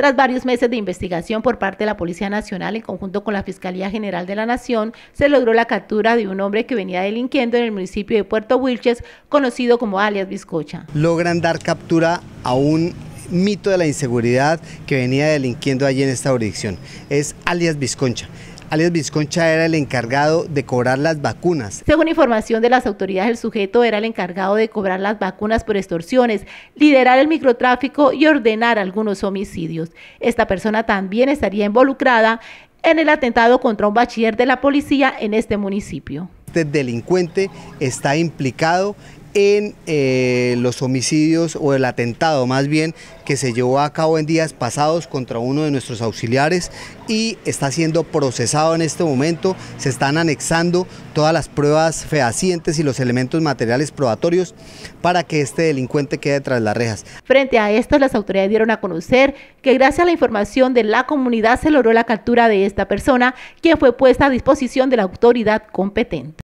Tras varios meses de investigación por parte de la Policía Nacional en conjunto con la Fiscalía General de la Nación, se logró la captura de un hombre que venía delinquiendo en el municipio de Puerto Wilches, conocido como alias Bizcocha. Logran dar captura a un mito de la inseguridad que venía delinquiendo allí en esta jurisdicción. Es alias Vizconcha. Alias Vizconcha era el encargado de cobrar las vacunas. Según información de las autoridades, el sujeto era el encargado de cobrar las vacunas por extorsiones, liderar el microtráfico y ordenar algunos homicidios. Esta persona también estaría involucrada en el atentado contra un bachiller de la policía en este municipio. Este delincuente está implicado en eh, los homicidios o el atentado más bien que se llevó a cabo en días pasados contra uno de nuestros auxiliares y está siendo procesado en este momento. Se están anexando todas las pruebas fehacientes y los elementos materiales probatorios para que este delincuente quede tras las rejas. Frente a esto, las autoridades dieron a conocer que gracias a la información de la comunidad se logró la captura de esta persona, que fue puesta a disposición de la autoridad competente.